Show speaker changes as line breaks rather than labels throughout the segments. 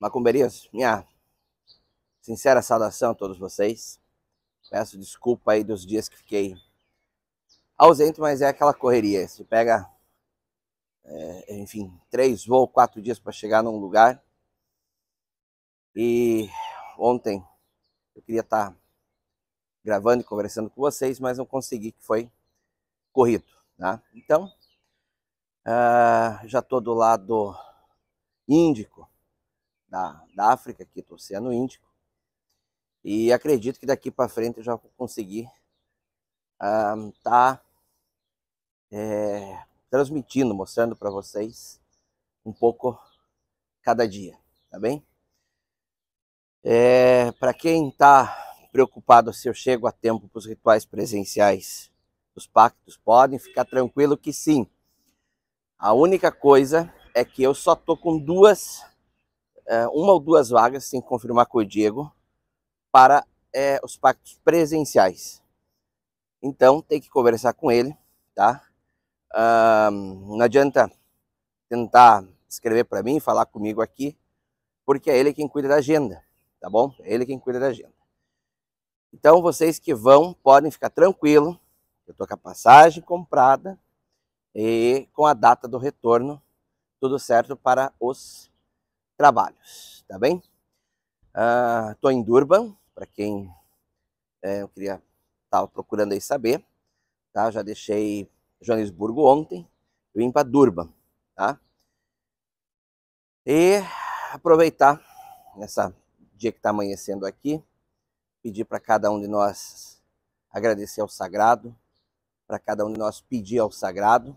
Macumberias, minha sincera saudação a todos vocês. Peço desculpa aí dos dias que fiquei ausente, mas é aquela correria. Você pega, é, enfim, três ou quatro dias para chegar num lugar. E ontem eu queria estar tá gravando e conversando com vocês, mas não consegui, que foi corrido. Tá? Então, uh, já estou do lado índico da, da África, aqui do Oceano Índico. E acredito que daqui para frente eu já vou conseguir estar tá, é, transmitindo, mostrando para vocês um pouco cada dia, tá bem? É, para quem está preocupado se eu chego a tempo para os rituais presenciais dos pactos, podem ficar tranquilo que sim. A única coisa é que eu só tô com duas é, uma ou duas vagas, tem que confirmar com o Diego, para é, os pactos presenciais. Então tem que conversar com ele, tá? Ah, não adianta tentar escrever para mim, falar comigo aqui, porque é ele quem cuida da agenda, tá bom? É ele quem cuida da agenda. Então vocês que vão podem ficar tranquilo, eu tô com a passagem comprada e com a data do retorno tudo certo para os trabalhos, tá bem? Estou uh, ah, em Durban, para quem é, eu queria estar procurando aí saber, tá? Já deixei Joanesburgo ontem, vim para Durban, tá? E aproveitar nessa dia que está amanhecendo aqui, pedir para cada um de nós agradecer ao Sagrado, para cada um de nós pedir ao Sagrado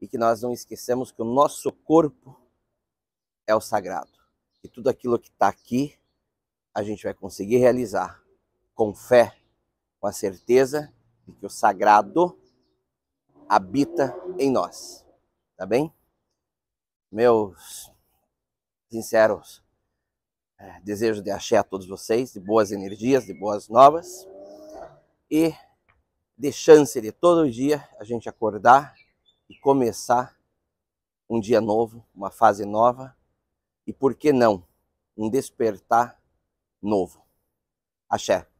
e que nós não esqueçamos que o nosso corpo é o sagrado. E tudo aquilo que está aqui, a gente vai conseguir realizar com fé, com a certeza de que o sagrado habita em nós. Tá bem? Meus sinceros é, desejos de axé a todos vocês, de boas energias, de boas novas e de chance de todo dia a gente acordar e começar um dia novo, uma fase nova, e por que não um despertar novo. Axé.